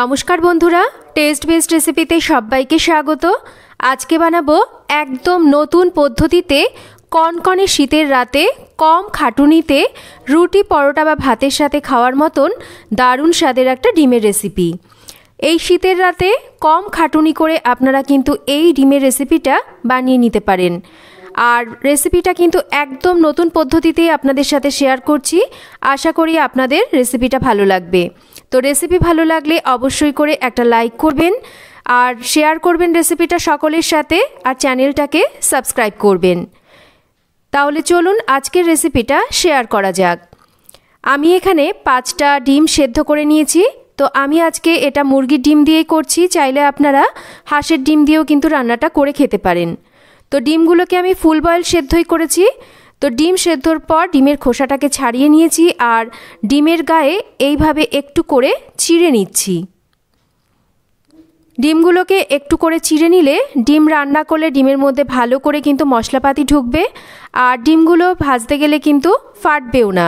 নমস্কার বন্ধুরা test best রেসিপিতে সবাইকে স্বাগত আজকে বানাবো একদম নতুন পদ্ধতিতে কনকনে শীতের রাতে কম খাটুনিতে রুটি পরোটা বা ভাতের সাথে খাওয়ার মতন দারুণ স্বাদের একটা ডিমের রেসিপি এই শীতের রাতে কম খাটুনি করে আপনারা কিন্তু এই ডিমের রেসিপিটা বানিয়ে নিতে পারেন আর রেসিপিটা কিন্তু একদম নতুন পদ্ধতিতে আপনাদের সাথে শেয়ার করছি আশা করি আপনাদের রেসিপিটা ভালো লাগবে তো রেসিপি ভালো লাগলে অবশ্যই করে একটা লাইক করবেন আর শেয়ার করবেন রেসিপিটা সকলের সাথে আর চ্যানেলটাকে সাবস্ক্রাইব করবেন তাহলে চলুন আজকের রেসিপিটা শেয়ার করা যাক আমি এখানে পাঁচটা ডিম সেদ্ধ করে নিয়েছি তো আমি আজকে এটা মুরগির ডিম দিয়েই করছি চাইলে আপনারা হাঁসের ডিম দিয়েও কিন্তু রান্নাটা করে খেতে পারেন তো ডিমগুলোকে আমি ফুল বয়েল সেদ্ধই করেছি তো ডিম সেদ্ধর পর ডিমের খোসাটাকে ছাড়িয়ে নিয়েছি আর ডিমের গায়ে এইভাবে একটু করে চিড়ে নিচ্ছি ডিমগুলোকে একটু করে চিড়ে নিলে ডিম রান্না করলে ডিমের মধ্যে ভালো করে কিন্তু মশলাপাতি ঢুকবে আর ডিমগুলো ভাজতে গেলে কিন্তু ফাটবেও না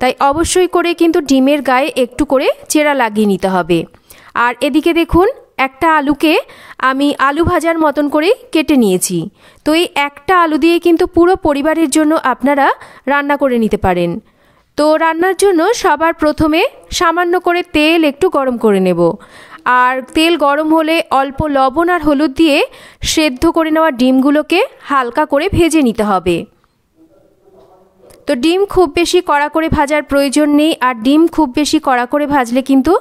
তাই অবশ্যই করে কিন্তু ডিমের গায়ে একটু করে চেরা লাগিয়ে নিতে হবে আর এদিকে দেখুন একটা আলুকে আমি আলু ভাজার মতন করেই কেটে নিয়েছি তো এই একটা আলু দিয়ে কিন্তু পুরো পরিবারের জন্য আপনারা রান্না করে নিতে পারেন তো রান্নার জন্য সবার প্রথমে সামান্য করে তেল একটু গরম করে নেব আর তেল গরম হলে অল্প লবণ আর হলুদ দিয়ে সেদ্ধ করে নেওয়া ডিমগুলোকে হালকা করে ভেজে নিতে হবে তো ডিম খুব বেশি কড়া করে ভাজার প্রয়োজন নেই আর ডিম খুব বেশি কড়া করে ভাজলে কিন্তু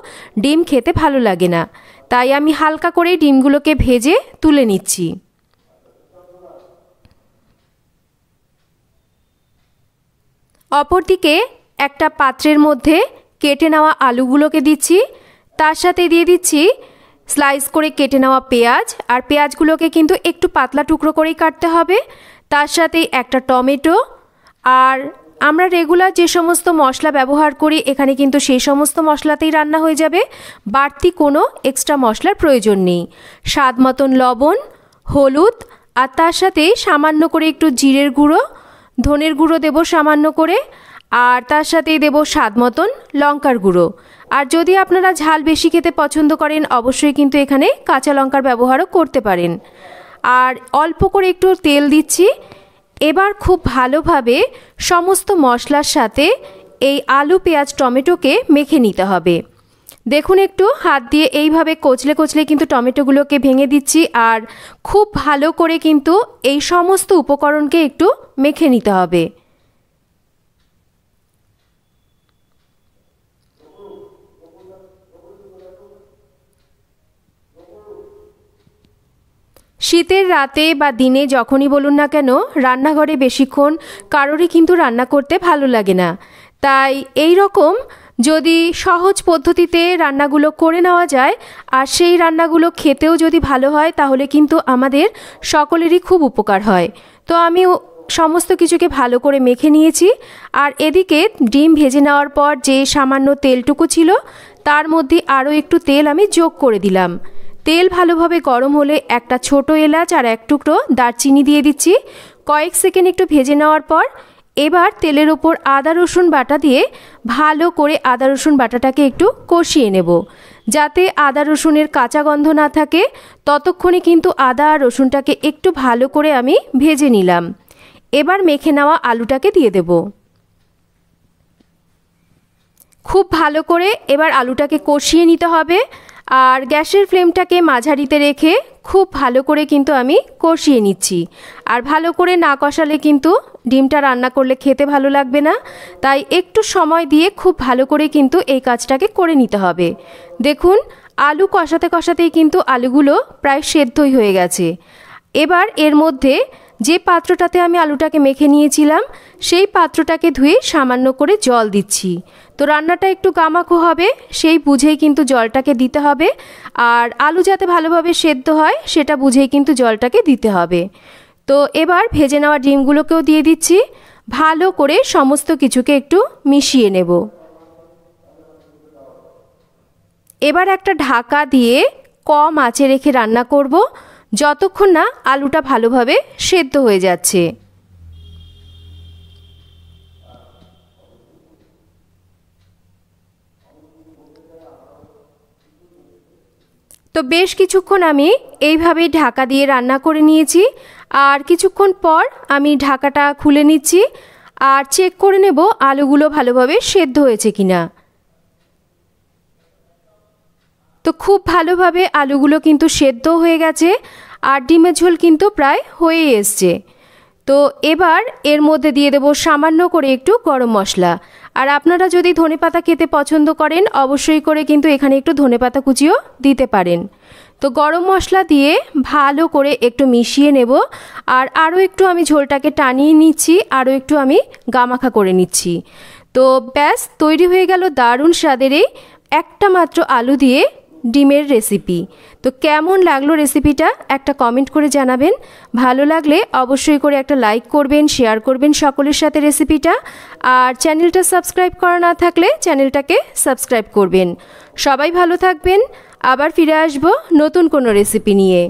ডিম খেতে ভালো লাগে না তাই আমি হালকা করে ডিমগুলোকে ভেজে তুলে নিচ্ছি অপরদিকে একটা পাত্রের মধ্যে কেটে নেওয়া আলুগুলোকে দিচ্ছি তার সাথে দিয়ে দিচ্ছি স্লাইস করে কেটে নেওয়া পেঁয়াজ আর পেঁয়াজগুলোকে কিন্তু একটু পাতলা টুকরো করেই কাটতে হবে তার সাথে একটা টমেটো আর আমরা রেগুলার যে সমস্ত মশলা ব্যবহার করি এখানে কিন্তু সেই সমস্ত মশলাতেই রান্না হয়ে যাবে বাড়তি কোনো এক্সট্রা মশলার প্রয়োজন নেই স্বাদ মতন লবণ হলুদ আর তার সাথে সামান্য করে একটু জিরের গুঁড়ো ধনের গুঁড়ো দেব সামান্য করে আর তার সাথেই দেব স্বাদ মতন লঙ্কার গুঁড়ো আর যদি আপনারা ঝাল বেশি খেতে পছন্দ করেন অবশ্যই কিন্তু এখানে কাঁচা লঙ্কার ব্যবহারও করতে পারেন আর অল্প করে একটু তেল দিচ্ছি এবার খুব ভালোভাবে সমস্ত মশলার সাথে এই আলু পেঁয়াজ টমেটোকে মেখে নিতে হবে দেখুন একটু হাত দিয়ে এইভাবে কচলে কচলে কিন্তু টমেটোগুলোকে ভেঙে দিচ্ছি আর খুব ভালো করে কিন্তু এই সমস্ত উপকরণকে একটু মেখে নিতে হবে শীতের রাতে বা দিনে যখনই বলুন না কেন রান্নাঘরে বেশিক্ষণ কারোরই কিন্তু রান্না করতে ভালো লাগে না তাই এই রকম যদি সহজ পদ্ধতিতে রান্নাগুলো করে নেওয়া যায় আর সেই রান্নাগুলো খেতেও যদি ভালো হয় তাহলে কিন্তু আমাদের সকলেরই খুব উপকার হয় তো আমি সমস্ত কিছুকে ভালো করে মেখে নিয়েছি আর এদিকে ডিম ভেজে নেওয়ার পর যে সামান্য তেলটুকু ছিল তার মধ্যে আরও একটু তেল আমি যোগ করে দিলাম তেল ভালোভাবে গরম হলে একটা ছোট এলাচ আর এক টুকরো দারচিনি দিয়ে দিচ্ছি কয়েক সেকেন্ড একটু ভেজে নেওয়ার পর এবার তেলের ওপর আদা রসুন বাটা দিয়ে ভালো করে আদা রসুন বাটাটাকে একটু কষিয়ে নেব যাতে আদা রসুনের কাঁচা গন্ধ না থাকে ততক্ষণে কিন্তু আদা আর রসুনটাকে একটু ভালো করে আমি ভেজে নিলাম এবার মেখে নেওয়া আলুটাকে দিয়ে দেব খুব ভালো করে এবার আলুটাকে কষিয়ে নিতে হবে আর গ্যাসের ফ্লেমটাকে মাঝারিতে রেখে খুব ভালো করে কিন্তু আমি কষিয়ে নিচ্ছি আর ভালো করে না কষালে কিন্তু ডিমটা রান্না করলে খেতে ভালো লাগবে না তাই একটু সময় দিয়ে খুব ভালো করে কিন্তু এই কাজটাকে করে নিতে হবে দেখুন আলু কষাতে কষাতেই কিন্তু আলুগুলো প্রায় সেদ্ধই হয়ে গেছে এবার এর মধ্যে যে পাত্রটাতে আমি আলুটাকে মেখে নিয়েছিলাম সেই পাত্রটাকে ধুয়ে সামান্য করে জল দিচ্ছি তো রান্নাটা একটু গামাখো হবে সেই বুঝেই কিন্তু জলটাকে দিতে হবে আর আলু যাতে ভালোভাবে সেদ্ধ হয় সেটা বুঝেই কিন্তু জলটাকে দিতে হবে তো এবার ভেজে নেওয়া ডিমগুলোকেও দিয়ে দিচ্ছি ভালো করে সমস্ত কিছুকে একটু মিশিয়ে নেব এবার একটা ঢাকা দিয়ে কম আঁচে রেখে রান্না করব যতক্ষণ না আলুটা ভালোভাবে সেদ্ধ হয়ে যাচ্ছে তো বেশ কিছুক্ষণ আমি এইভাবে ঢাকা দিয়ে রান্না করে নিয়েছি আর কিছুক্ষণ পর আমি ঢাকাটা খুলে নিচ্ছি আর চেক করে নেব আলুগুলো ভালোভাবে সেদ্ধ হয়েছে কিনা না তো খুব ভালোভাবে আলুগুলো কিন্তু সেদ্ধ হয়ে গেছে আর ডিমের ঝোল কিন্তু প্রায় হয়ে এসছে তো এবার এর মধ্যে দিয়ে দেবো সামান্য করে একটু গরম মশলা আর আপনারা যদি ধনেপাতা খেতে পছন্দ করেন অবশ্যই করে কিন্তু এখানে একটু ধনেপাতা কুচিও দিতে পারেন তো গরম মশলা দিয়ে ভালো করে একটু মিশিয়ে নেব আর আরও একটু আমি ঝোলটাকে টানিয়ে নিচ্ছি আরও একটু আমি গামাখা করে নিচ্ছি তো ব্যাস তৈরি হয়ে গেল দারুণ স্বাদের এই একটা মাত্র আলু দিয়ে ডিমের রেসিপি তো কেমন লাগলো রেসিপিটা একটা কমেন্ট করে জানাবেন ভালো লাগলে অবশ্যই করে একটা লাইক করবেন শেয়ার করবেন সকলের সাথে রেসিপিটা আর চ্যানেলটা সাবস্ক্রাইব করা না থাকলে চ্যানেলটাকে সাবস্ক্রাইব করবেন সবাই ভালো থাকবেন আবার ফিরে আসব নতুন কোনো রেসিপি নিয়ে